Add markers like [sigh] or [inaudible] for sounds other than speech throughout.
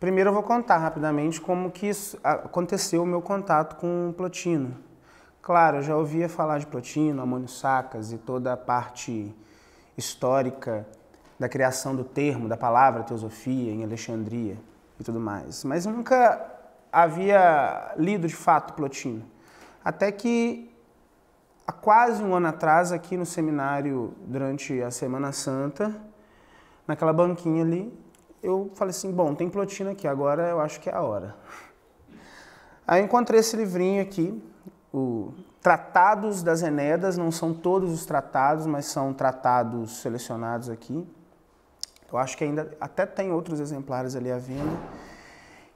Primeiro eu vou contar rapidamente como que aconteceu o meu contato com Plotino. Claro, eu já ouvia falar de Plotino, Amônio Sacas e toda a parte histórica da criação do termo, da palavra teosofia em Alexandria e tudo mais, mas nunca havia lido de fato Plotino. Até que há quase um ano atrás, aqui no seminário, durante a Semana Santa, naquela banquinha ali, eu falei assim, bom, tem plotina aqui, agora eu acho que é a hora. Aí encontrei esse livrinho aqui, o Tratados das Enedas, não são todos os tratados, mas são tratados selecionados aqui. Eu acho que ainda até tem outros exemplares ali à venda.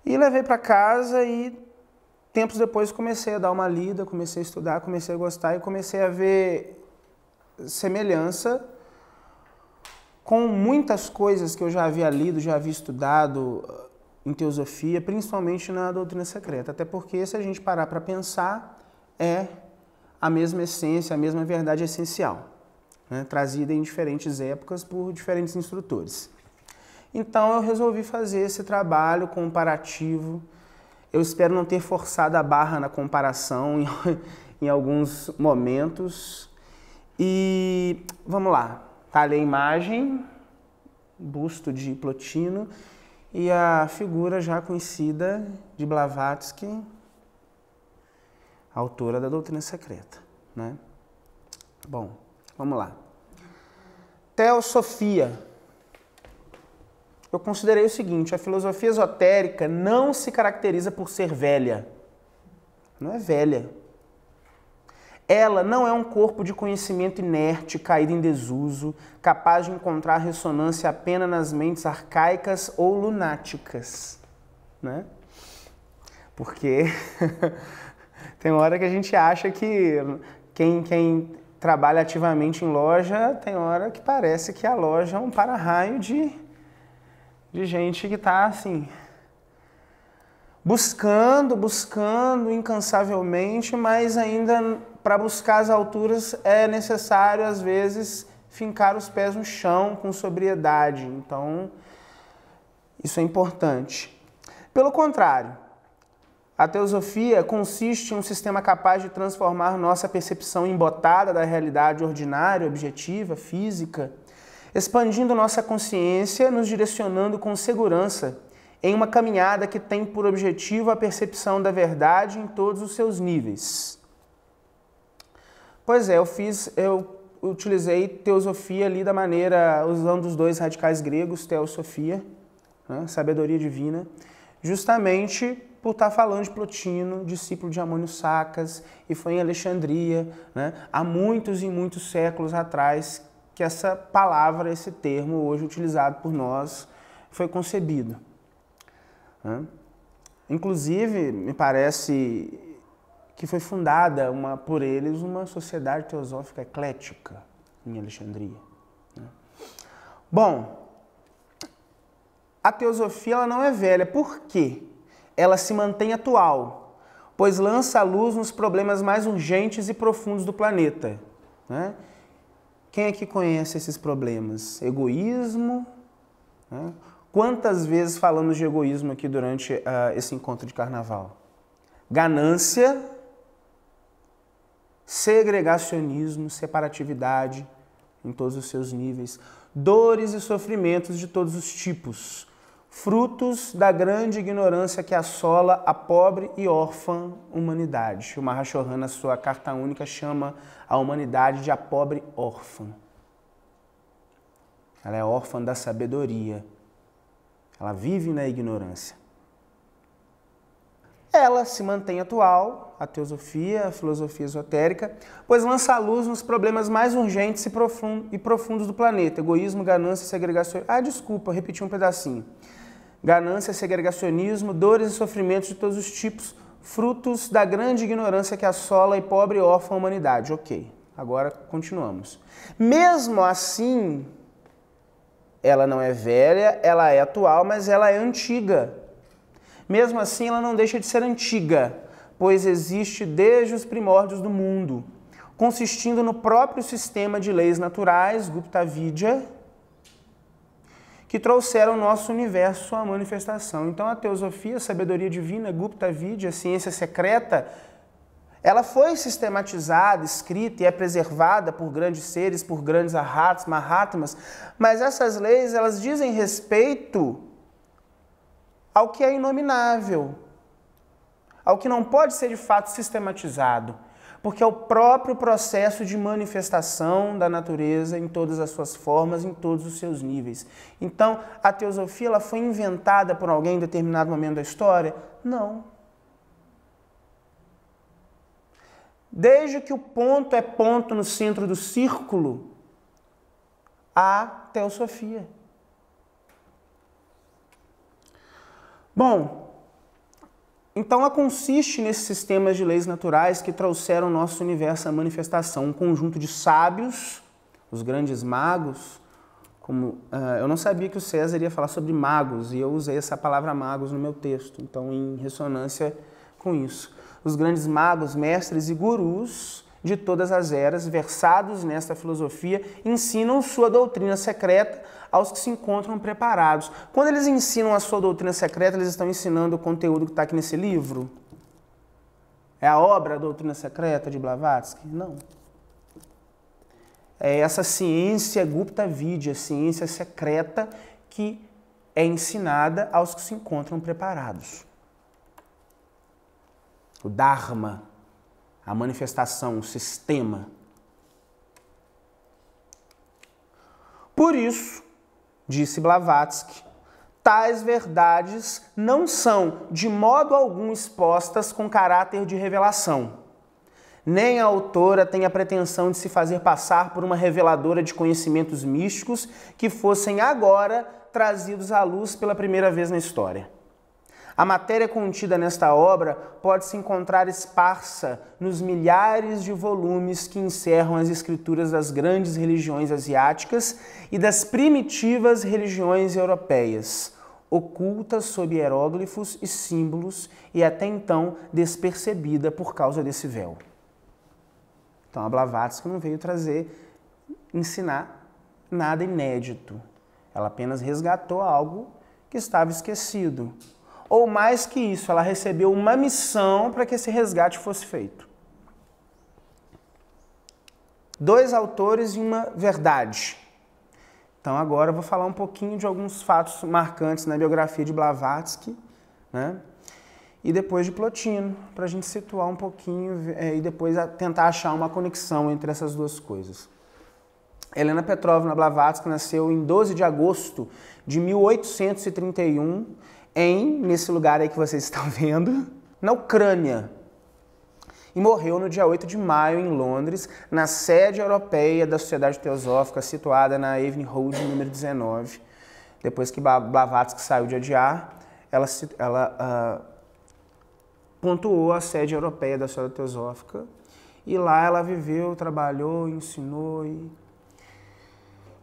E levei para casa e tempos depois comecei a dar uma lida, comecei a estudar, comecei a gostar e comecei a ver semelhança com muitas coisas que eu já havia lido, já havia estudado eh, em teosofia, principalmente na doutrina secreta. Até porque, se a gente parar para pensar, é a mesma essência, a mesma verdade essencial, né? trazida em diferentes épocas por diferentes instrutores. Então, eu resolvi fazer esse trabalho comparativo. Eu espero não ter forçado a barra na comparação [laughs] em, em alguns momentos. E vamos lá. Está ali a imagem, busto de Plotino, e a figura já conhecida de Blavatsky, autora da Doutrina Secreta. Né? Bom, vamos lá. Teosofia. Eu considerei o seguinte: a filosofia esotérica não se caracteriza por ser velha. Não é velha. Ela não é um corpo de conhecimento inerte, caído em desuso, capaz de encontrar ressonância apenas nas mentes arcaicas ou lunáticas. Né? Porque [laughs] tem hora que a gente acha que quem, quem trabalha ativamente em loja, tem hora que parece que a loja é um para-raio de, de gente que está assim, buscando, buscando incansavelmente, mas ainda para buscar as alturas é necessário, às vezes, fincar os pés no chão com sobriedade. Então, isso é importante. Pelo contrário, a teosofia consiste em um sistema capaz de transformar nossa percepção embotada da realidade ordinária, objetiva, física, expandindo nossa consciência, nos direcionando com segurança em uma caminhada que tem por objetivo a percepção da verdade em todos os seus níveis. Pois é, eu fiz, eu utilizei teosofia ali da maneira, usando os dois radicais gregos, teosofia, né, sabedoria divina, justamente por estar tá falando de Plotino, discípulo de Amônio Sacas, e foi em Alexandria, né, há muitos e muitos séculos atrás, que essa palavra, esse termo, hoje utilizado por nós, foi concebido. Né. Inclusive, me parece que foi fundada uma, por eles uma sociedade teosófica eclética em Alexandria. Né? Bom, a teosofia ela não é velha, por quê? Ela se mantém atual, pois lança a luz nos problemas mais urgentes e profundos do planeta. Né? Quem é que conhece esses problemas? Egoísmo. Né? Quantas vezes falamos de egoísmo aqui durante uh, esse encontro de carnaval? Ganância segregacionismo, separatividade em todos os seus níveis, dores e sofrimentos de todos os tipos, frutos da grande ignorância que assola a pobre e órfã humanidade. O Mahashohan, na sua carta única, chama a humanidade de a pobre órfã. Ela é órfã da sabedoria. Ela vive na ignorância. Ela se mantém atual, a teosofia, a filosofia esotérica, pois lança a luz nos problemas mais urgentes e profundos do planeta: egoísmo, ganância, segregação. Ah, desculpa, repeti um pedacinho. Ganância, segregacionismo, dores e sofrimentos de todos os tipos, frutos da grande ignorância que assola e pobre e órfã a humanidade. Ok, agora continuamos. Mesmo assim, ela não é velha, ela é atual, mas ela é antiga mesmo assim, ela não deixa de ser antiga, pois existe desde os primórdios do mundo, consistindo no próprio sistema de leis naturais, Gupta Vidya, que trouxeram o nosso universo à manifestação. Então a teosofia, a sabedoria divina, Gupta Vidya, a ciência secreta, ela foi sistematizada, escrita e é preservada por grandes seres, por grandes arhats, mahatmas, mas essas leis, elas dizem respeito ao que é inominável, ao que não pode ser de fato sistematizado, porque é o próprio processo de manifestação da natureza em todas as suas formas, em todos os seus níveis. Então, a teosofia ela foi inventada por alguém em determinado momento da história? Não. Desde que o ponto é ponto no centro do círculo, há teosofia. Bom, então ela consiste nesses sistemas de leis naturais que trouxeram nosso universo à manifestação, um conjunto de sábios, os grandes magos, como uh, eu não sabia que o César ia falar sobre magos e eu usei essa palavra magos no meu texto, então em ressonância com isso. Os grandes magos, mestres e gurus de todas as eras, versados nesta filosofia, ensinam sua doutrina secreta aos que se encontram preparados. Quando eles ensinam a sua doutrina secreta, eles estão ensinando o conteúdo que está aqui nesse livro? É a obra a Doutrina Secreta de Blavatsky? Não. É essa ciência Gupta Vidya, ciência secreta que é ensinada aos que se encontram preparados. O Dharma, a manifestação, o sistema. Por isso, disse Blavatsky, tais verdades não são de modo algum expostas com caráter de revelação. Nem a autora tem a pretensão de se fazer passar por uma reveladora de conhecimentos místicos que fossem agora trazidos à luz pela primeira vez na história. A matéria contida nesta obra pode se encontrar esparsa nos milhares de volumes que encerram as escrituras das grandes religiões asiáticas e das primitivas religiões europeias, oculta sob hieróglifos e símbolos e até então despercebida por causa desse véu. Então, a Blavatsky não veio trazer, ensinar nada inédito. Ela apenas resgatou algo que estava esquecido, ou mais que isso, ela recebeu uma missão para que esse resgate fosse feito. Dois autores e uma verdade. Então agora eu vou falar um pouquinho de alguns fatos marcantes na biografia de Blavatsky, né? E depois de Plotino, para a gente situar um pouquinho é, e depois tentar achar uma conexão entre essas duas coisas. Helena Petrovna Blavatsky nasceu em 12 de agosto de 1831 em, nesse lugar aí que vocês [laughs] estão vendo, na Ucrânia. E morreu no dia 8 de maio em Londres, na sede europeia da Sociedade Teosófica, situada na Evening Road número 19. Depois que Blavatsky saiu de adiar, ela, ela uh, pontuou a sede europeia da Sociedade Teosófica. E lá ela viveu, trabalhou, ensinou e...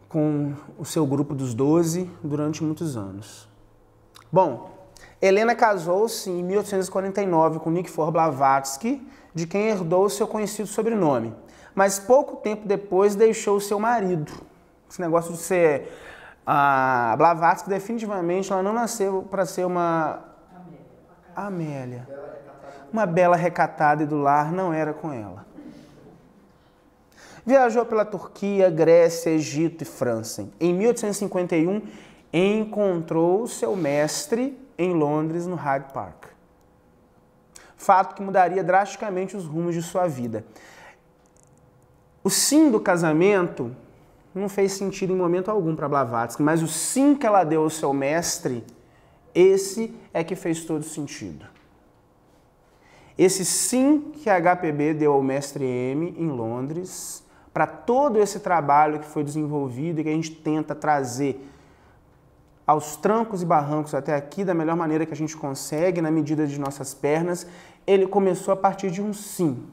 com o seu grupo dos 12 durante muitos anos. Bom, Helena casou-se em 1849 com Nikifor Blavatsky, de quem herdou seu conhecido sobrenome. Mas pouco tempo depois deixou seu marido. Esse negócio de ser a Blavatsky definitivamente ela não nasceu para ser uma Amélia. Uma bela recatada e do lar não era com ela. Viajou pela Turquia, Grécia, Egito e França. Em 1851 encontrou seu mestre em Londres, no Hyde Park. Fato que mudaria drasticamente os rumos de sua vida. O sim do casamento não fez sentido em momento algum para Blavatsky, mas o sim que ela deu ao seu mestre, esse é que fez todo sentido. Esse sim que a HPB deu ao mestre M em Londres, para todo esse trabalho que foi desenvolvido e que a gente tenta trazer aos trancos e barrancos até aqui da melhor maneira que a gente consegue, na medida de nossas pernas, ele começou a partir de um sim.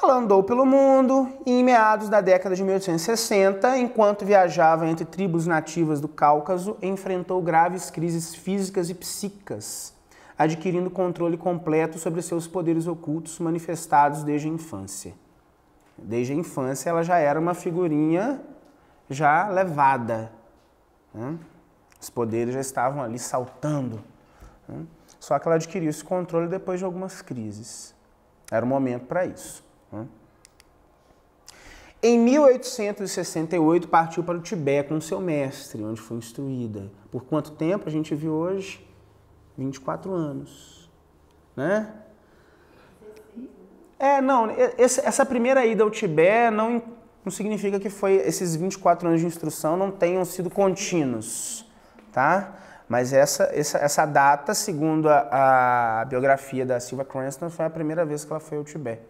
Ela andou pelo mundo e em meados da década de 1860, enquanto viajava entre tribos nativas do Cáucaso, enfrentou graves crises físicas e psíquicas, adquirindo controle completo sobre seus poderes ocultos manifestados desde a infância desde a infância ela já era uma figurinha já levada. Né? Os poderes já estavam ali saltando. Né? Só que ela adquiriu esse controle depois de algumas crises. Era o momento para isso. Né? Em 1868, partiu para o Tibete com seu mestre, onde foi instruída. Por quanto tempo a gente viu hoje? 24 anos. Né? É, não, essa primeira ida ao Tibete não, não significa que foi esses 24 anos de instrução não tenham sido contínuos, tá? Mas essa, essa, essa data, segundo a, a biografia da Silva Cranston, foi a primeira vez que ela foi ao Tibete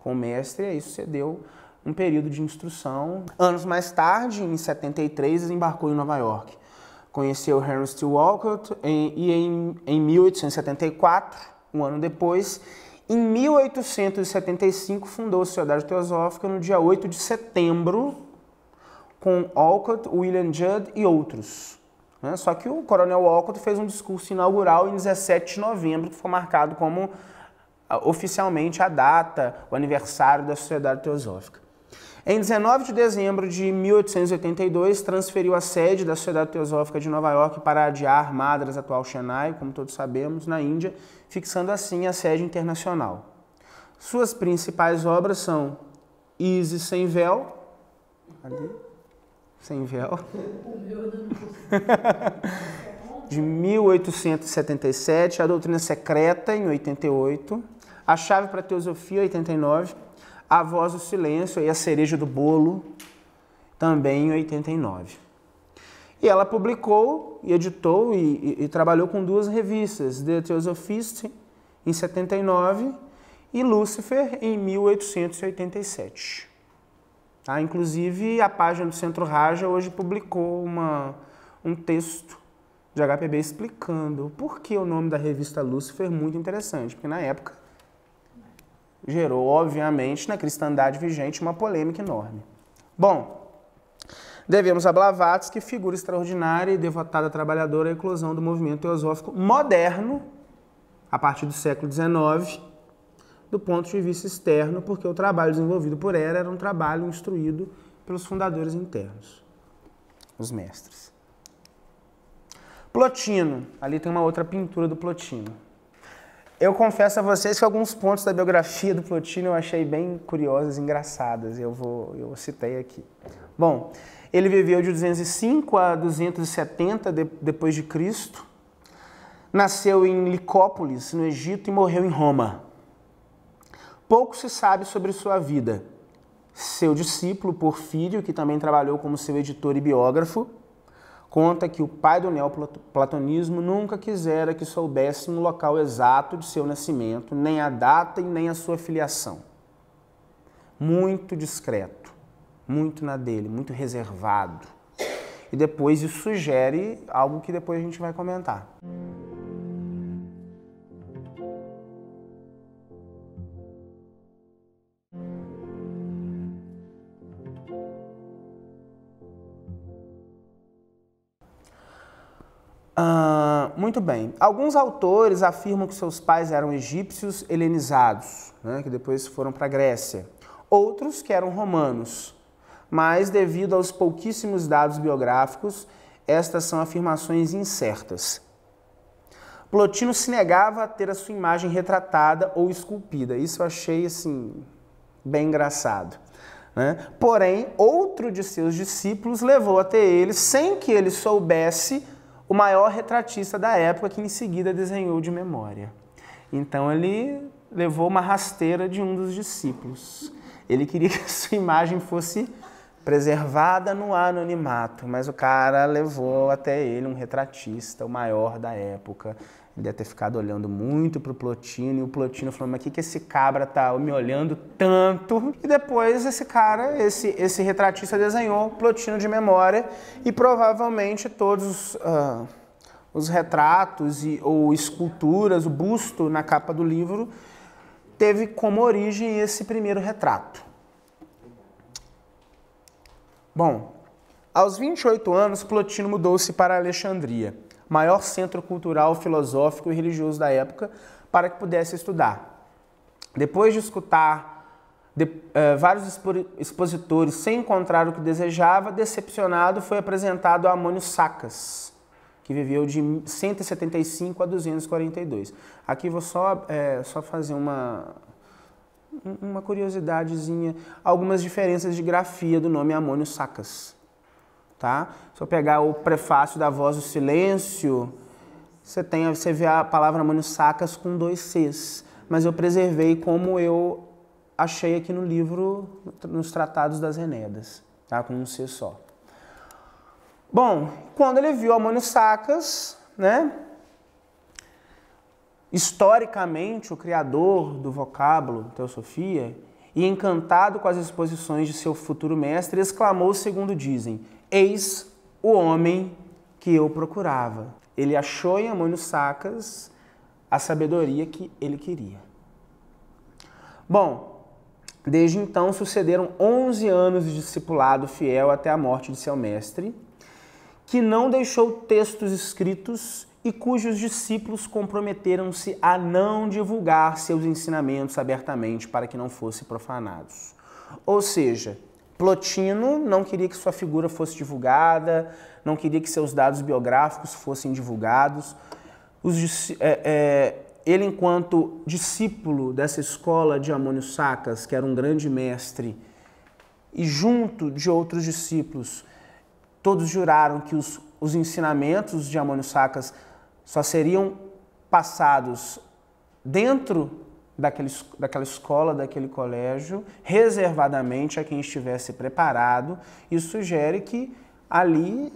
com o mestre, e aí sucedeu um período de instrução. Anos mais tarde, em 73, desembarcou em Nova York. Conheceu Henry Steele Walcott e, e em, em 1874, um ano depois, em 1875 fundou a Sociedade Teosófica no dia 8 de setembro com Alcott, William Judd e outros. Né? Só que o coronel Alcott fez um discurso inaugural em 17 de novembro, que foi marcado como ah, oficialmente a data, o aniversário da Sociedade Teosófica. Em 19 de dezembro de 1882, transferiu a sede da Sociedade Teosófica de Nova York para a Madras, atual Chennai, como todos sabemos, na Índia, fixando assim a sede internacional. Suas principais obras são Isis Sem Véu, Sem Véu, [laughs] de 1877, A Doutrina Secreta, em 88, A Chave para a Teosofia, 89, A Voz do Silêncio e A Cereja do Bolo, também em 89. E ela publicou e editou e, e, e trabalhou com duas revistas, The Theosophist, em 79, e Lúcifer, em 1887. Tá? Inclusive, a página do Centro Raja hoje publicou uma, um texto de HPB explicando por que o nome da revista Lúcifer é muito interessante, porque na época gerou, obviamente, na cristandade vigente uma polêmica enorme. Bom, Devemos a Blavatsky, figura extraordinária e devotada trabalhadora à eclosão do movimento teosófico moderno, a partir do século XIX, do ponto de vista externo, porque o trabalho desenvolvido por ela era um trabalho instruído pelos fundadores internos, os mestres. Plotino, ali tem uma outra pintura do Plotino. Eu confesso a vocês que alguns pontos da biografia do Plotino eu achei bem curiosas, engraçadas, eu vou eu citei aqui. Bom, ele viveu de 205 a 270 de, depois de Cristo. Nasceu em Licópolis, no Egito, e morreu em Roma. Pouco se sabe sobre sua vida. Seu discípulo Porfírio, que também trabalhou como seu editor e biógrafo, conta que o pai do neoplatonismo nunca quisera que soubesse o local exato de seu nascimento, nem a data e nem a sua filiação. Muito discreto muito na dele, muito reservado. E depois isso sugere algo que depois a gente vai comentar. Ah, muito bem. Alguns autores afirmam que seus pais eram egípcios helenizados, né, que depois foram para a Grécia. Outros que eram romanos mas devido aos pouquíssimos dados biográficos, estas são afirmações incertas. Plotino se negava a ter a sua imagem retratada ou esculpida. Isso eu achei assim bem engraçado. Né? Porém, outro de seus discípulos levou até ele, sem que ele soubesse, o maior retratista da época, que em seguida desenhou de memória. Então ele levou uma rasteira de um dos discípulos. Ele queria que a sua imagem fosse preservada no anonimato, mas o cara levou até ele um retratista, o maior da época. Ele deve ter ficado olhando muito pro Plotino, e o Plotino falou, mas que, que esse cabra tá me olhando tanto? E depois esse cara, esse, esse retratista desenhou o Plotino de memória, e provavelmente todos uh, os retratos e, ou esculturas, o busto na capa do livro, teve como origem esse primeiro retrato. Bom, aos 28 anos, Plotino mudou-se para Alexandria, maior centro cultural, filosófico e religioso da época, para que pudesse estudar. Depois de escutar de, uh, vários expo expositores sem encontrar o que desejava, decepcionado, foi apresentado a Amônio Sacas, que viveu de 175 a 242. Aqui vou só, é, só fazer uma, uma curiosidadezinha, algumas diferenças de grafia do nome Amônio Sacas. Tá? Se eu pegar o prefácio da Voz do Silêncio, você, tem, você vê a palavra Amônio Sacas com dois Cs, mas eu preservei como eu achei aqui no livro, nos Tratados das Enedas, tá? com um C só. Bom, quando ele viu Amônio Sacas, né? historicamente o criador do vocábulo teosofia, e encantado com as exposições de seu futuro mestre, exclamou, segundo dizem, eis o homem que eu procurava. Ele achou em Amônio Sacas a sabedoria que ele queria. Bom, desde então sucederam 11 anos de discipulado fiel até a morte de seu mestre, que não deixou textos escritos e cujos discípulos comprometeram-se a não divulgar seus ensinamentos abertamente para que não fossem profanados. Ou seja, Plotino não queria que sua figura fosse divulgada, não queria que seus dados biográficos fossem divulgados. Os, é, é, ele, enquanto discípulo dessa escola de Amônio Sacas, que era um grande mestre, e junto de outros discípulos, todos juraram que os, os ensinamentos de Amônio Sacas só seriam passados dentro daquele, daquela escola, daquele colégio, reservadamente a quem estivesse preparado. Isso sugere que ali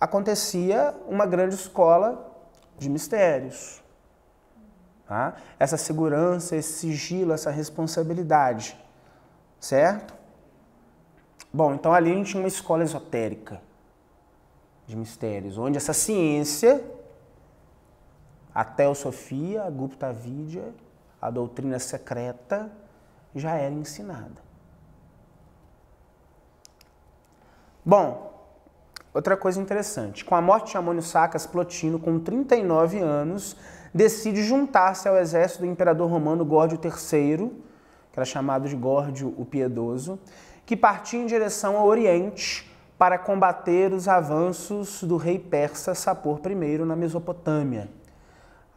acontecia uma grande escola de mistérios. Tá? Essa segurança, esse sigilo, essa responsabilidade, certo? Bom, então ali a gente tinha uma escola esotérica de mistérios, onde essa ciência a teosofia, a Gupta Vidya, a doutrina secreta, já era ensinada. Bom, outra coisa interessante. Com a morte de Amônio Sacas, Plotino, com 39 anos, decide juntar-se ao exército do imperador romano Górdio III, que era chamado de Górdio o Piedoso, que partia em direção ao Oriente para combater os avanços do rei persa Sapor I na Mesopotâmia.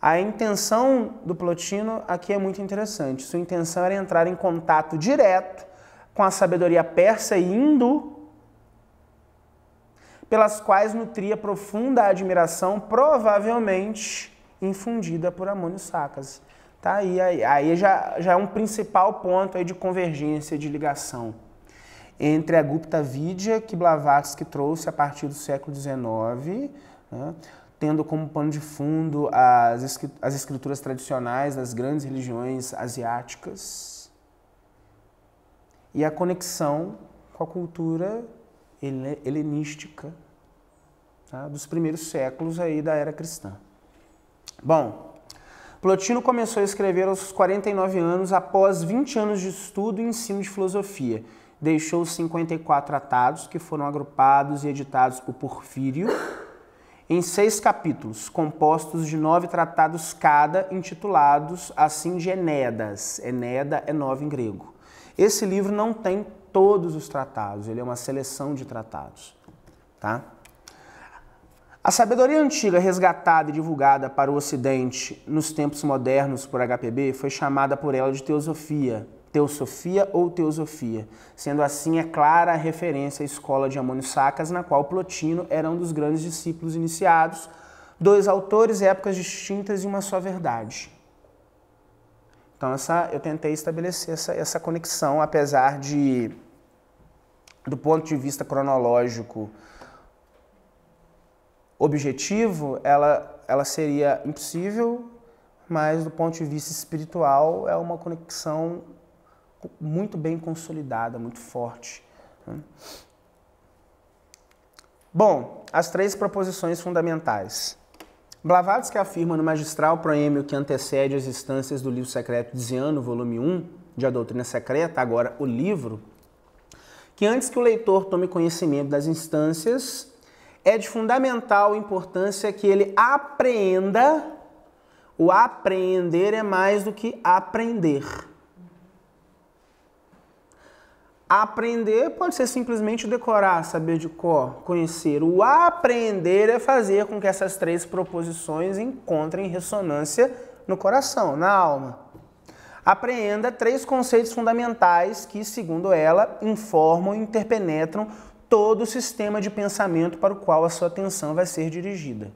A intenção do Plotino aqui é muito interessante. Sua intenção era entrar em contato direto com a sabedoria persa e hindu, pelas quais nutria profunda admiração, provavelmente infundida por Amônio Sacas. Tá? aí, aí já, já é um principal ponto aí de convergência, de ligação entre a Gupta Vidya, que Blavatsky trouxe a partir do século XIX, né? tendo como pano de fundo as, as escrituras tradicionais das grandes religiões asiáticas e a conexão com a cultura helenística tá? dos primeiros séculos aí da era cristã. Bom, Plotino começou a escrever aos 49 anos após 20 anos de estudo e ensino de filosofia. Deixou 54 tratados que foram agrupados e editados por Porfírio em seis capítulos, compostos de nove tratados cada, intitulados assim de Enedas. Eneda é nove em grego. Esse livro não tem todos os tratados, ele é uma seleção de tratados. Tá? A sabedoria antiga resgatada e divulgada para o Ocidente nos tempos modernos por HPB foi chamada por ela de teosofia, Teosofia ou Teosofia. Sendo assim, é clara a referência à escola de Amônio Sacas, na qual Plotino era um dos grandes discípulos iniciados, dois autores, épocas distintas e uma só verdade. Então essa, eu tentei estabelecer essa, essa conexão, apesar de, do ponto de vista cronológico objetivo, ela, ela seria impossível, mas do ponto de vista espiritual é uma conexão muito bem consolidada, muito forte. Né? Bom, as três proposições fundamentais. Blavatsky afirma no magistral proêmio que antecede as instâncias do livro secreto dizendo, volume 1, de A Doutrina Secreta, agora o livro, que antes que o leitor tome conhecimento das instâncias, é de fundamental importância que ele apreenda. O apreender é mais do que aprender. Aprender pode ser simplesmente decorar, saber de cor, conhecer. O aprender é fazer com que essas três proposições encontrem ressonância no coração, na alma. Apreenda três conceitos fundamentais que, segundo ela, informam e interpenetram todo o sistema de pensamento para o qual a sua atenção vai ser dirigida.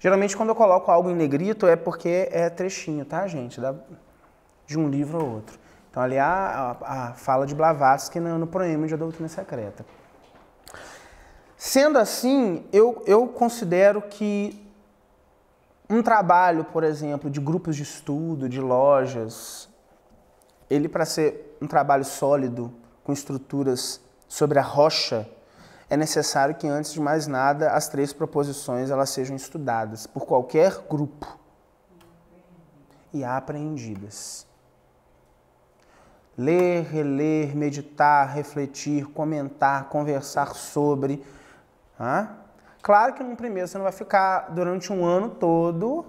Geralmente, quando eu coloco algo em negrito é porque é trechinho, tá, gente? Da... De um livro ao outro. Então, ali há é a, a fala de Blavatsky no, no de A Doutrina Secreta. Sendo assim, eu, eu considero que um trabalho, por exemplo, de grupos de estudo, de lojas, ele para ser um trabalho sólido, com estruturas sobre a rocha, é necessário que antes de mais nada as três proposições elas sejam estudadas por qualquer grupo e apreendidas ler, reler, meditar, refletir, comentar, conversar sobre. ah? Claro que no primeiro você não vai ficar durante um ano todo,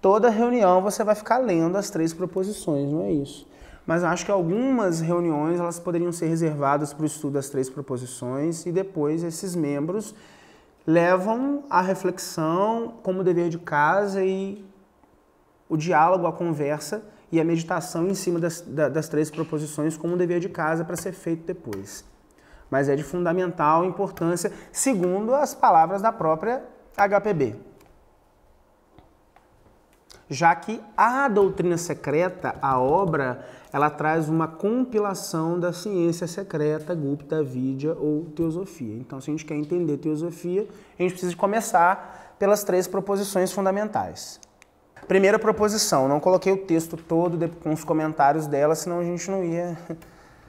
toda reunião você vai ficar lendo as três proposições, não é isso? Mas acho que algumas reuniões elas poderiam ser reservadas para o estudo das três proposições e depois esses membros levam a reflexão como dever de casa e o diálogo, a conversa e a meditação em cima das, das três proposições como um dever de casa para ser feito depois. Mas é de fundamental importância, segundo as palavras da própria HPB. Já que a doutrina secreta, a obra, ela traz uma compilação da ciência secreta, Gupta, Vidya ou Teosofia. Então, se a gente quer entender Teosofia, a gente precisa começar pelas três proposições fundamentais. Primeira proposição, não coloquei o texto todo com os comentários dela, senão a gente não ia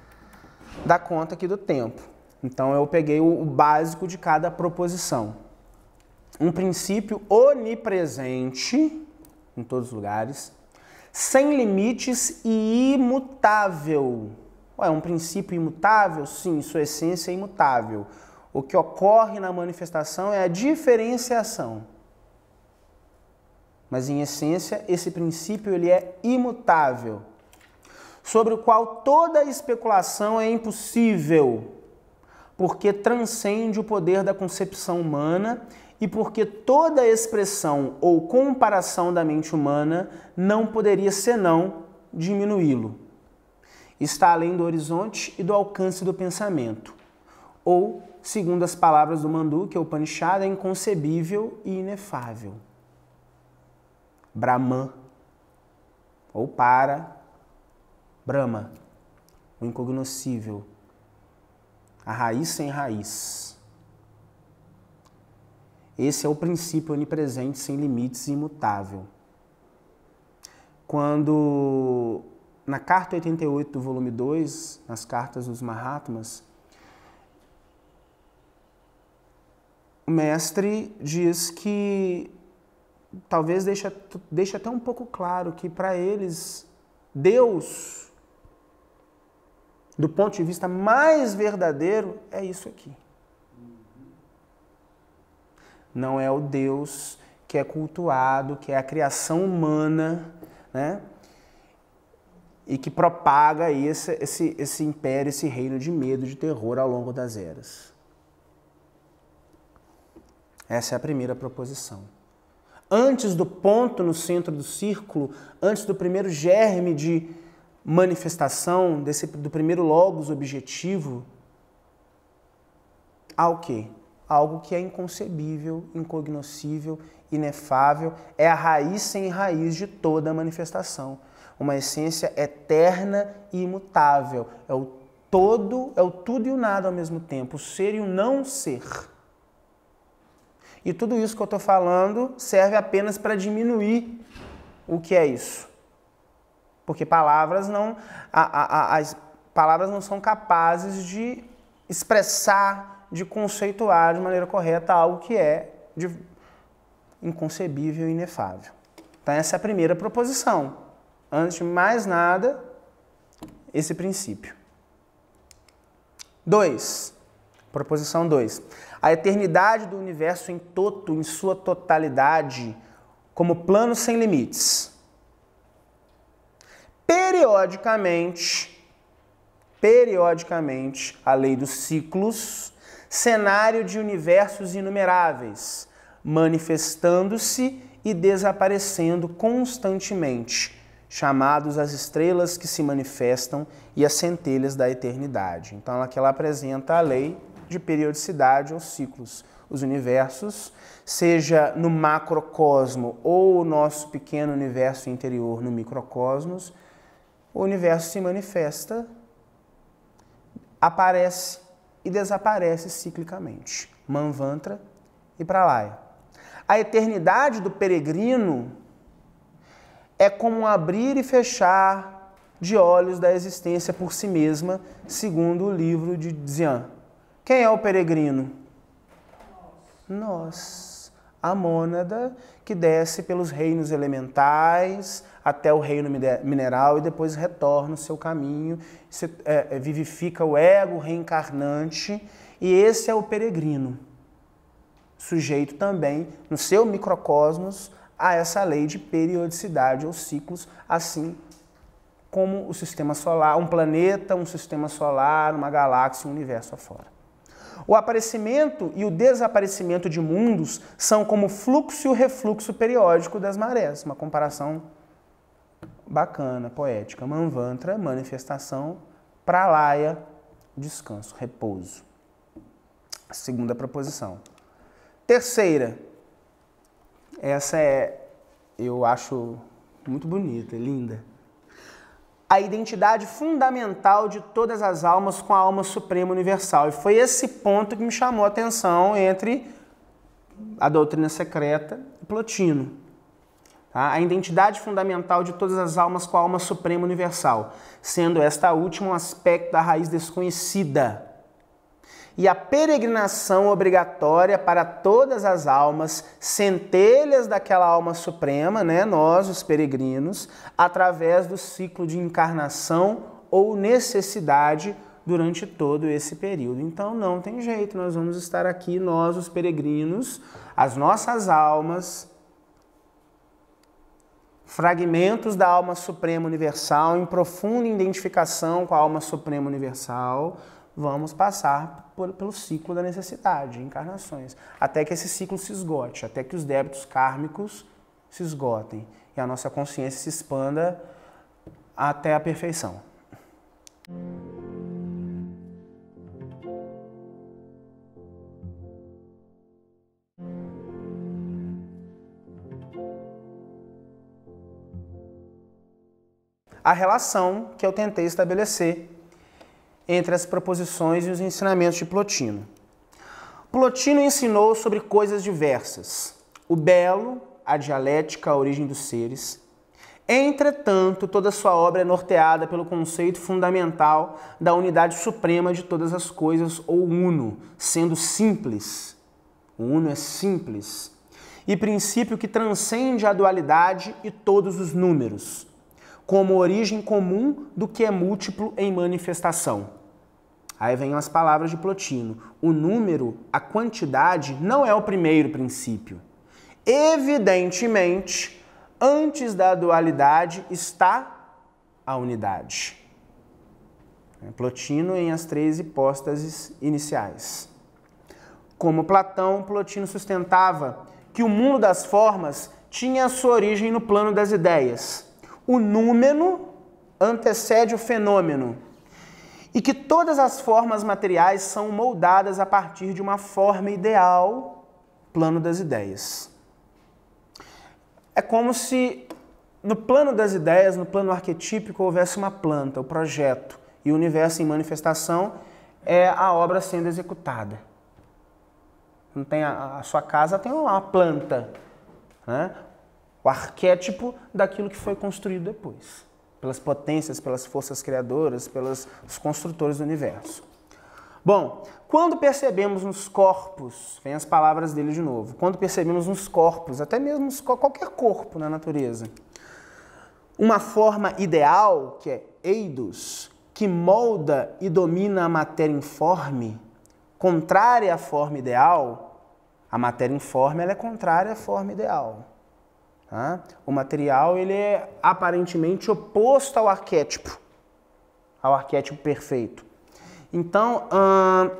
[laughs] dar conta aqui do tempo. Então eu peguei o básico de cada proposição. Um princípio onipresente em todos os lugares, sem limites e imutável. É um princípio imutável? Sim, sua essência é imutável. O que ocorre na manifestação é a diferenciação. Mas em essência, esse princípio ele é imutável, sobre o qual toda especulação é impossível, porque transcende o poder da concepção humana e porque toda expressão ou comparação da mente humana não poderia senão diminuí-lo. Está além do horizonte e do alcance do pensamento. Ou, segundo as palavras do Mandu, que é o Upanishad, é inconcebível e inefável. Brahman ou para Brahma, o incognoscível, a raiz sem raiz. Esse é o princípio onipresente, sem limites e imutável. Quando na carta 88 do volume 2, nas cartas dos Mahatmas, o mestre diz que talvez deixa, deixa até um pouco claro que para eles, Deus, do ponto de vista mais verdadeiro, é isso aqui. Não é o Deus que é cultuado, que é a criação humana, né? E que propaga esse, esse, esse império, esse reino de medo, de terror ao longo das eras. Essa é a primeira proposição antes do ponto no centro do círculo, antes do primeiro germe de manifestação, desse, do primeiro logos objetivo, há o quê? Algo que é inconcebível, incognoscível, inefável, é a raiz sem raiz de toda a manifestação. Uma essência eterna e imutável, é o todo, é o tudo e o nada ao mesmo tempo, o ser e o não ser. E tudo isso que eu estou falando serve apenas para diminuir o que é isso. Porque palavras não, a, a, a, as palavras não são capazes de expressar, de conceituar de maneira correta algo que é de inconcebível e inefável. Então, essa é a primeira proposição. Antes de mais nada, esse princípio. 2. Proposição 2. A eternidade do universo em todo, em sua totalidade, como plano sem limites. Periodicamente, periodicamente, a lei dos ciclos, cenário de universos inumeráveis, manifestando-se e desaparecendo constantemente, chamados as estrelas que se manifestam e as centelhas da eternidade. Então, aqui ela apresenta a lei de periodicidade ou ciclos. Os universos, seja no macrocosmo ou o nosso pequeno universo interior no microcosmos, o universo se manifesta, aparece e desaparece ciclicamente. Manvantra e Pralaya. A eternidade do peregrino é como um abrir e fechar de olhos da existência por si mesma, segundo o livro de Zian. Quem é o peregrino? Nós. A mônada que desce pelos reinos elementais até o reino mineral e depois retorna o seu caminho, se, é, é, vivifica o ego reencarnante. E esse é o peregrino, sujeito também, no seu microcosmos, a essa lei de periodicidade ou ciclos, assim como o sistema solar, um planeta, um sistema solar, uma galáxia, um universo afora. O aparecimento e o desaparecimento de mundos são como fluxo e o refluxo periódico das marés. Uma comparação bacana, poética. Manvantra, manifestação, pralaya, descanso, repouso. Segunda proposição. Terceira. Essa é, eu acho muito bonita, linda a identidade fundamental de todas as almas com a alma suprema universal. E foi esse ponto que me chamou a atenção entre a doutrina secreta e Plotino. Tá? A identidade fundamental de todas as almas com a alma suprema universal, sendo esta última um aspecto da raiz desconhecida e a peregrinação obrigatória para todas as almas, centelhas daquela alma suprema, né, nós, os peregrinos, através do ciclo de encarnação ou necessidade durante todo esse período. Então não tem jeito, nós vamos estar aqui, nós, os peregrinos, as nossas almas, fragmentos da alma suprema universal, em profunda identificação com a alma suprema universal, vamos passar por, pelo ciclo da necessidade, encarnações, até que esse ciclo se esgote, até que os débitos kármicos se esgotem e a nossa consciência se expanda até a perfeição. A relação que eu tentei estabelecer entre as proposições e os ensinamentos de Plotino. Plotino ensinou sobre coisas diversas, o belo, a dialética, a origem dos seres. Entretanto, toda sua obra é norteada pelo conceito fundamental da unidade suprema de todas as coisas, ou uno, sendo simples. O uno é simples. E princípio que transcende a dualidade e todos os números, como origem comum do que é múltiplo em manifestação. Aí vem as palavras de Plotino. O número, a quantidade, não é o primeiro princípio. Evidentemente, antes da dualidade está a unidade. É, Plotino em as três hipóstases iniciais. Como Platão, Plotino sustentava que o mundo das formas tinha sua origem no plano das ideias. O número antecede o fenômeno e que todas as formas materiais são moldadas a partir de uma forma ideal, plano das ideias. É como se no plano das ideias, no plano arquetípico, houvesse uma planta, o um projeto, e o universo em manifestação é a obra sendo executada. Não tem a, a sua casa tem uma planta, né? o arquétipo daquilo que foi construído depois pelas potências, pelas forças criadoras, pelos construtores do universo. Bom, quando percebemos nos corpos, vem as palavras dele de novo, quando percebemos nos corpos, até mesmo qualquer corpo na natureza, uma forma ideal, que é eidos, que molda e domina a matéria informe, contrária à forma ideal, a matéria informe ela é contrária à forma ideal. Tá? O material ele é aparentemente oposto ao arquétipo, ao arquétipo perfeito. Então, hum,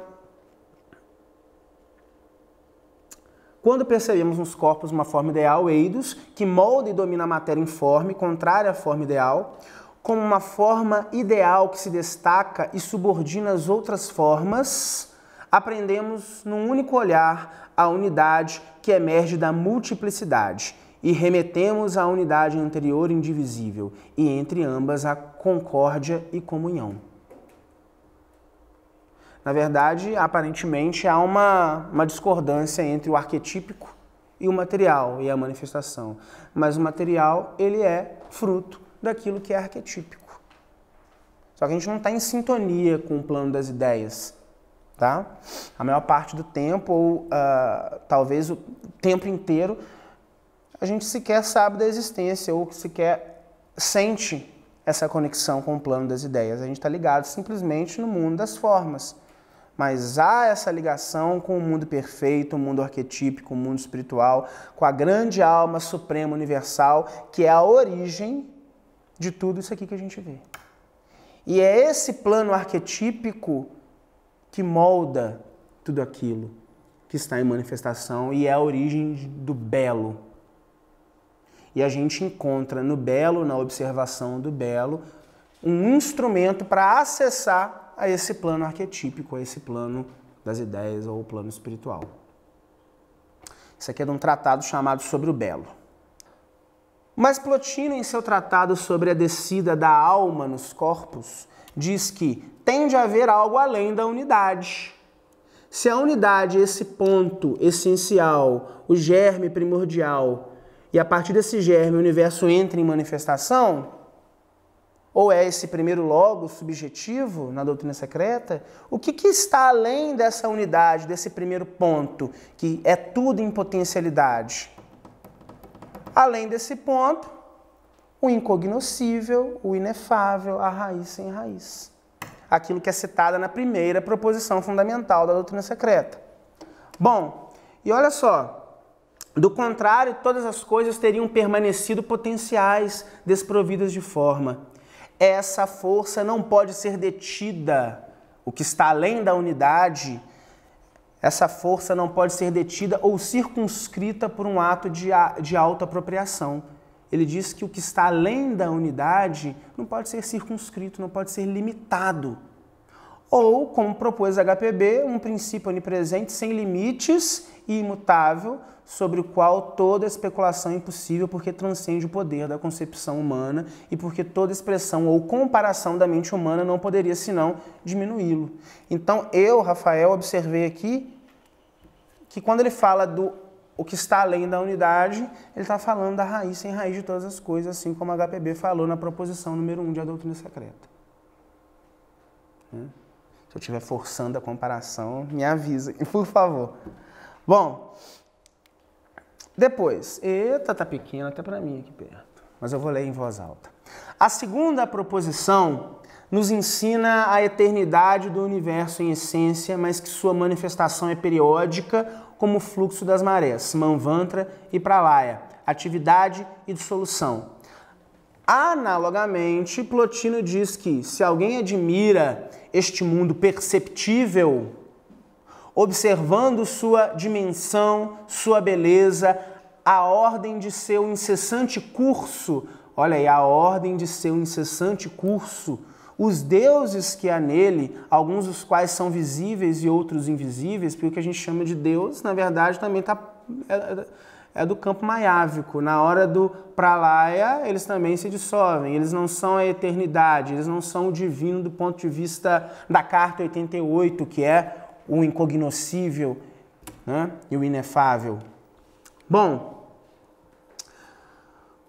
quando percebemos nos corpos uma forma ideal, eidos, que molda e domina a matéria informe, contrária à forma ideal, como uma forma ideal que se destaca e subordina as outras formas, aprendemos num único olhar a unidade que emerge da multiplicidade e remetemos à unidade anterior indivisível, e entre ambas a concórdia e comunhão. Na verdade, aparentemente há uma, uma discordância entre o arquetípico e o material e a manifestação, mas o material ele é fruto daquilo que é arquetípico. Só que a gente não está em sintonia com o plano das ideias, tá? A maior parte do tempo, ou uh, talvez o tempo inteiro, a gente sequer sabe da existência ou sequer sente essa conexão com o plano das ideias. A gente está ligado simplesmente no mundo das formas. Mas há essa ligação com o mundo perfeito, o mundo arquetípico, o mundo espiritual, com a grande alma suprema universal, que é a origem de tudo isso aqui que a gente vê. E é esse plano arquetípico que molda tudo aquilo que está em manifestação e é a origem do belo, e a gente encontra no belo, na observação do belo, um instrumento para acessar a esse plano arquetípico, a esse plano das ideias ou o plano espiritual. Isso aqui é de um tratado chamado Sobre o Belo. Mas Plotino, em seu tratado sobre a descida da alma nos corpos, diz que tende a haver algo além da unidade. Se a unidade, esse ponto essencial, o germe primordial, e a partir desse germe o universo entra em manifestação, ou é esse primeiro logo subjetivo na doutrina secreta, o que, que, está além dessa unidade, desse primeiro ponto, que é tudo em potencialidade? Além desse ponto, o incognoscível, o inefável, a raiz sem raiz. Aquilo que é citada na primeira proposição fundamental da doutrina secreta. Bom, e olha só, do contrário, todas as coisas teriam permanecido potenciais, desprovidas de forma. Essa força não pode ser detida. O que está além da unidade, essa força não pode ser detida ou circunscrita por um ato de, de autoapropriação. Ele diz que o que está além da unidade não pode ser circunscrito, não pode ser limitado. Ou, como propôs a HPB, um princípio onipresente sem limites e imutável sobre o qual toda especulação é impossível porque transcende o poder da concepção humana e porque toda expressão ou comparação da mente humana não poderia senão diminuí-lo. Então eu, Rafael, observei aqui que quando ele fala do o que está além da unidade, ele está falando da raiz sem raiz de todas as coisas, assim como a HPB falou na proposição número 1 um de A Doutrina Secreta. Né? Se eu estiver forçando a comparação, me avisa, [laughs] por favor. Bom, depois, eita, tá pequeno até para mim aqui perto, mas eu vou ler em voz alta. A segunda proposição nos ensina a eternidade do universo em essência, mas que sua manifestação é periódica, como o fluxo das marés, Manvantra e Pralaya, atividade e dissolução. Analogamente, Plotino diz que se alguém admira este mundo perceptível, observando sua dimensão, sua beleza, a ordem de seu incessante curso. Olha aí, a ordem de seu incessante curso. Os deuses que há nele, alguns dos quais são visíveis e outros invisíveis, porque o que a gente chama de Deus, na verdade, também está. É, é, é do campo maiávico. Na hora do pralaya, eles também se dissolvem. Eles não são a eternidade, eles não são o divino do ponto de vista da carta 88, que é o incognoscível né? e o inefável. Bom,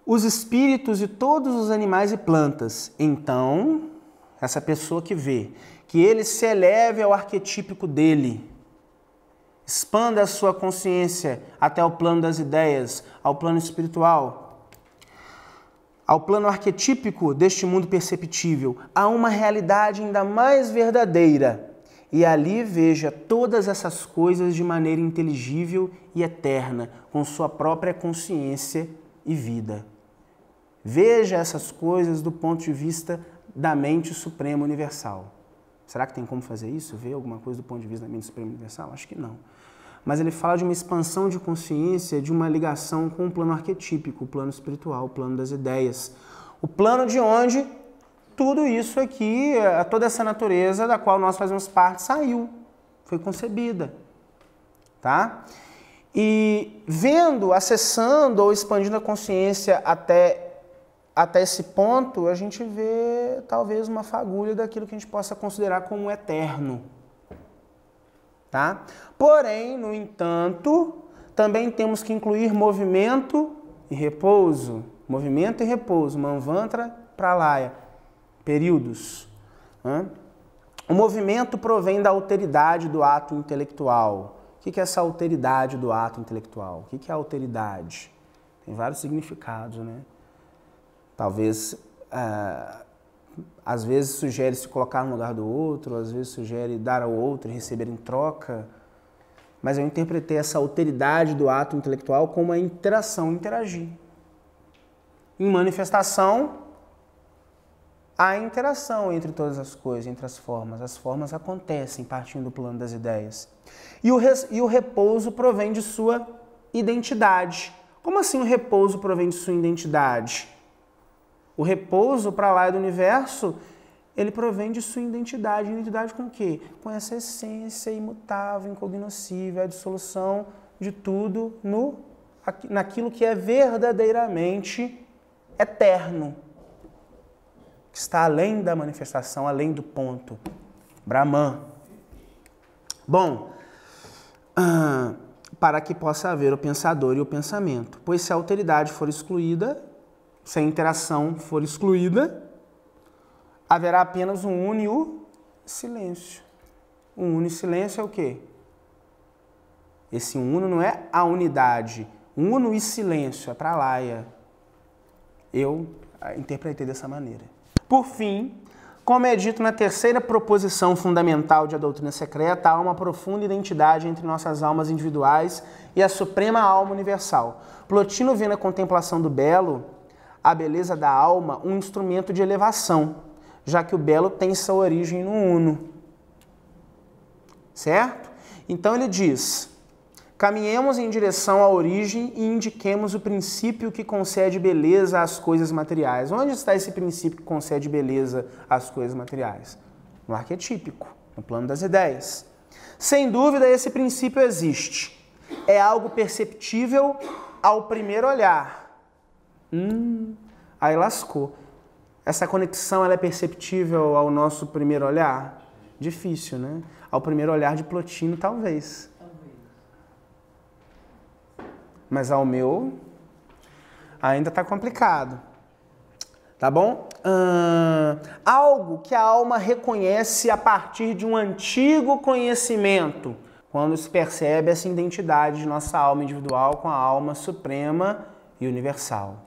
os espíritos e todos os animais e plantas. Então, essa pessoa que vê, que ele se eleve ao arquetípico dele, expanda a sua consciência até o plano das ideias, ao plano espiritual, ao plano arquetípico deste mundo perceptível, a uma realidade ainda mais verdadeira e ali veja todas essas coisas de maneira inteligível e eterna, com sua própria consciência e vida. Veja essas coisas do ponto de vista da mente suprema universal. Será que tem como fazer isso? Ver alguma coisa do ponto de vista da mente suprema universal? Acho que não. Mas ele fala de uma expansão de consciência, de uma ligação com o plano arquetípico, o plano espiritual, o plano das ideias. O plano de onde tudo isso aqui, eh, toda essa natureza da qual nós fazemos parte saiu, foi concebida, tá? E vendo, acessando ou expandindo a consciência até até esse ponto, a gente vê talvez uma fagulha daquilo que a gente possa considerar como eterno. Tá? Porém, no entanto, também temos que incluir movimento e repouso. Movimento e repouso, manvantra, pralaya períodos. Né? O movimento provém da alteridade do ato intelectual. O que é essa alteridade do ato intelectual? O que é alteridade? Tem vários significados, né? Talvez, é, às vezes sugere se colocar no lugar do outro, às vezes sugere dar ao outro e receber em troca. Mas eu interpretei essa alteridade do ato intelectual como a interação, interagir. Em manifestação, há interação entre todas as coisas, entre as formas. As formas acontecem partindo do plano das ideias. E o, res, e o repouso provém de sua identidade. Como assim o repouso provém de sua identidade? O repouso para lá do universo, ele provém de sua identidade. Identidade com o quê? Com essa essência imutável, incognoscível, a dissolução de tudo no, naquilo que é verdadeiramente eterno que está além da manifestação, além do ponto. Brahman. Bom, ah, para que possa haver o pensador e o pensamento, pois se a alteridade for excluída, se a interação for excluída, haverá apenas um único silêncio. Um único silêncio é o quê? Esse uno não é a unidade. Uno e silêncio é para laia. Eu interpretei dessa maneira. Por fim, como é dito na terceira proposição fundamental de A Doutrina Secreta, há uma profunda identidade entre nossas almas individuais e a suprema alma universal. Plotino vê na contemplação do belo, a beleza da alma, um instrumento de elevação, já que o belo tem sua origem no Uno. Certo? Então ele diz: Caminhemos em direção à origem e indiquemos o princípio que concede beleza às coisas materiais. Onde está esse princípio que concede beleza às coisas materiais? No arquetípico, no plano das ideias. Sem dúvida, esse princípio existe. É algo perceptível ao primeiro olhar. Hum, aí lascou. Essa conexão ela é perceptível ao nosso primeiro olhar? Difícil, né? Ao primeiro olhar de Plotino, talvez mas ao meu ainda está complicado. Tá bom? algo que a alma reconhece a partir de um antigo conhecimento, quando se percebe essa identidade de nossa alma individual com a alma suprema e universal.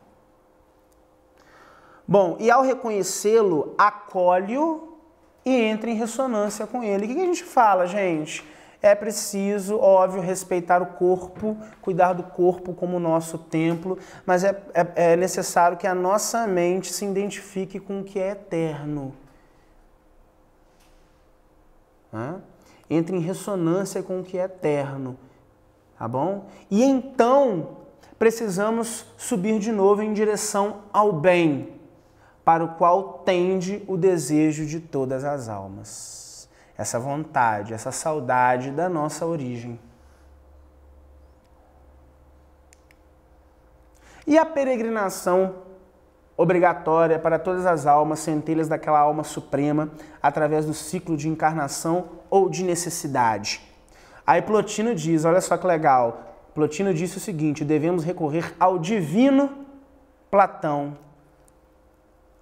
Bom, e ao reconhecê-lo, acolhe-o e entra em ressonância com ele. O que a gente fala, gente? é preciso, óbvio, respeitar o corpo, cuidar do corpo como nosso templo, mas é, é, é necessário que a nossa mente se identifique com o que é eterno. Né? Entre em ressonância com o que é eterno. Tá bom? E então precisamos subir de novo em direção ao bem, para o qual tende o desejo de todas as almas essa vontade, essa saudade da nossa origem. E a peregrinação obrigatória para todas as almas, centelhas daquela alma suprema, através do ciclo de encarnação ou de necessidade. Aí Plotino diz, olha só que legal, Plotino disse o seguinte, devemos recorrer ao divino Platão.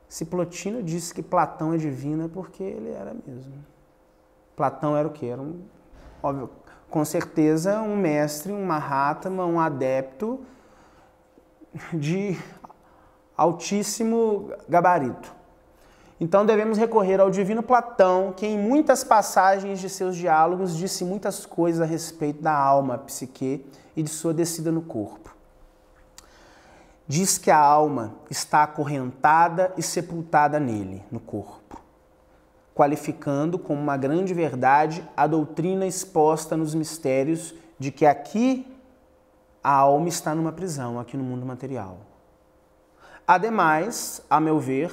Se Plotino disse que Platão é divino é porque ele era mesmo. Platão era o quê? Era um, óbvio, com certeza um mestre, um Mahatma, um adepto de altíssimo gabarito. Então devemos recorrer ao divino Platão, que em muitas passagens de seus diálogos disse muitas coisas a respeito da alma, psique e de sua descida no corpo. Diz que a alma está acorrentada e sepultada nele, no corpo qualificando como uma grande verdade a doutrina exposta nos mistérios de que aqui a alma está numa prisão, aqui no mundo material. Ademais, a meu ver,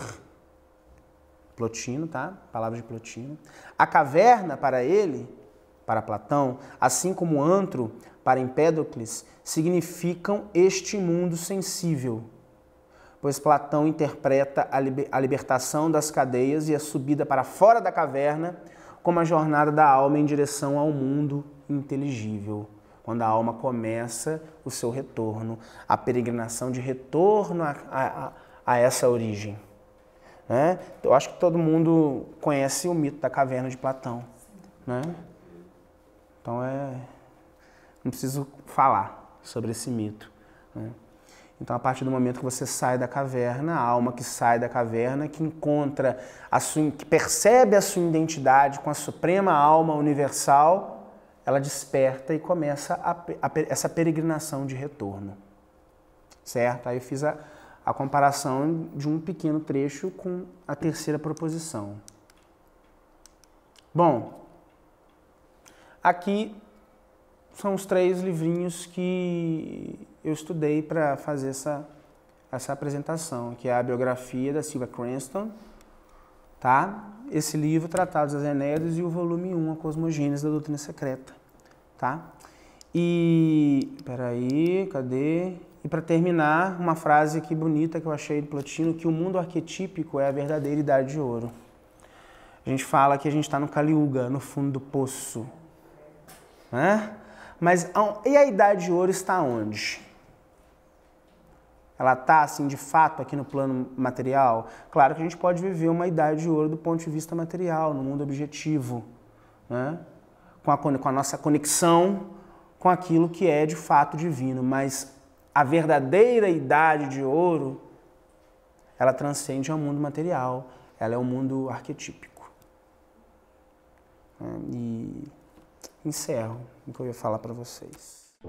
Plotino, tá? Palavra de Plotino. A caverna para ele, para Platão, assim como o antro para Empédocles, significam este mundo sensível pois Platão interpreta a, libertação das cadeias e a subida para fora da caverna como a jornada da alma em direção ao mundo inteligível, quando a alma começa o seu retorno, a peregrinação de retorno a, a, a essa origem. Né? Eu acho que todo mundo conhece o mito da caverna de Platão. Né? Então é. Não preciso falar sobre esse mito. Né? Então, a partir do momento que você sai da caverna, a alma que sai da caverna, que encontra a sua, que percebe a sua identidade com a suprema alma universal, ela desperta e começa a, a, essa peregrinação de retorno. Certo? Aí eu fiz a, a comparação de um pequeno trecho com a terceira proposição. Bom, aqui são os três livrinhos que eu estudei para fazer essa, essa apresentação, que é a biografia da Silva Cranston, tá? Esse livro, Tratados das Enéidas, e o volume 1, A Cosmogênese da Doutrina Secreta, tá? E, peraí, cadê? E para terminar, uma frase aqui bonita que eu achei do Plotino, que o mundo arquetípico é a verdadeira idade de ouro. A gente fala que a gente está no Caliuga, no fundo do poço. Né? Mas e a idade de ouro está onde? ela está assim de fato aqui no plano material? Claro que a gente pode viver uma idade de ouro do ponto de vista material, no mundo objetivo, né? com, a, com a nossa conexão com aquilo que é de fato divino, mas a verdadeira idade de ouro ela transcende ao mundo material, ela é um mundo arquetípico. E encerro o que eu ia falar para vocês.